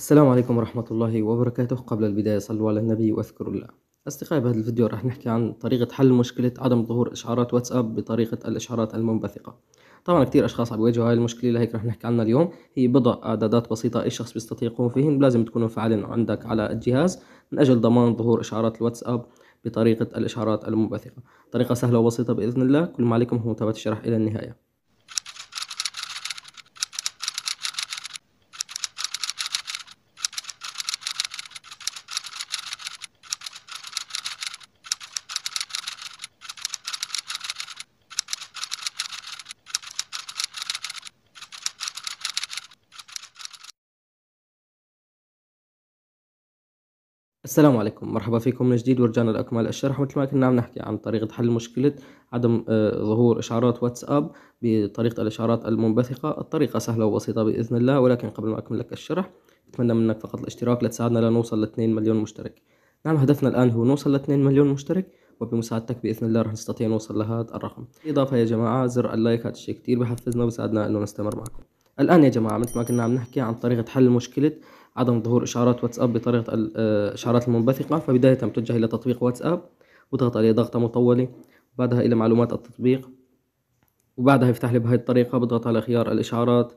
السلام عليكم ورحمة الله وبركاته قبل البداية صلوا على النبي واذكروا الله أصدقائي بهذا الفيديو راح نحكي عن طريقة حل مشكلة عدم ظهور إشعارات واتساب بطريقة الإشعارات المنبثقة طبعا كثير أشخاص عم يواجهوا هاي المشكلة لهيك راح نحكي عنها اليوم هي بضع إعدادات بسيطة أي شخص بيستطيع يقوم فيهن لازم تكونوا فعالين عندك على الجهاز من أجل ضمان ظهور إشعارات الواتساب بطريقة الإشعارات المنبثقة طريقة سهلة وبسيطة بإذن الله كل ما عليكم هو متابعة الشرح إلى النهاية السلام عليكم مرحبا فيكم من جديد ورجعنا لاكمل الشرح مثل ما كنا عم نحكي عن طريقه حل مشكله عدم آه، ظهور اشعارات واتساب بطريقه الاشعارات المنبثقه الطريقه سهله وبسيطه باذن الله ولكن قبل ما اكمل لك الشرح اتمنى منك فقط الاشتراك لتساعدنا لنوصل ل 2 مليون مشترك نعم هدفنا الان هو نوصل ل 2 مليون مشترك وبمساعدتك باذن الله رح نستطيع نوصل لهذا الرقم اضافه يا جماعه زر اللايك هذا الشيء كثير بحفزنا وبساعدنا انه نستمر معكم الان يا جماعه مثل ما كنا عم نحكي عن طريقه حل مشكله عدم ظهور إشعارات واتساب بطريقة الإشعارات آه، المنبثقة فبداية تتجه إلى تطبيق واتساب وتضغط عليه ضغطة مطولة بعدها إلى معلومات التطبيق وبعدها يفتح لي بهذه الطريقة بضغط على خيار الإشعارات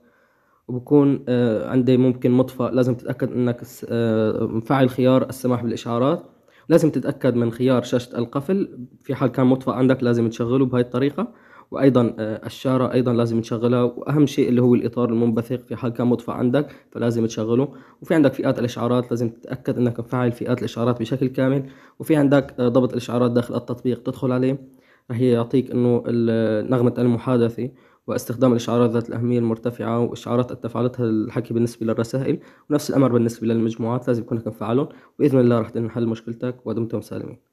وبكون آه، عندي ممكن مطفى لازم تتأكد أنك آه، مفعل خيار السماح بالإشعارات لازم تتأكد من خيار شاشة القفل في حال كان مطفى عندك لازم تشغله بهذه الطريقة وايضا آه، الشاره ايضا لازم تشغلها واهم شيء اللي هو الاطار المنبثق في حال كان مطفى عندك فلازم تشغله وفي عندك فئات الاشعارات لازم تتاكد انك مفعل فئات الاشعارات بشكل كامل وفي عندك آه، ضبط الاشعارات داخل التطبيق تدخل عليه راح يعطيك انه نغمه المحادثه واستخدام الاشعارات ذات الاهميه المرتفعه واشعارات التفاعلات الحكي بالنسبه للرسائل ونفس الامر بالنسبه للمجموعات لازم يكون مفعلهم باذن الله راح تنحل مشكلتك ودمتم سالمين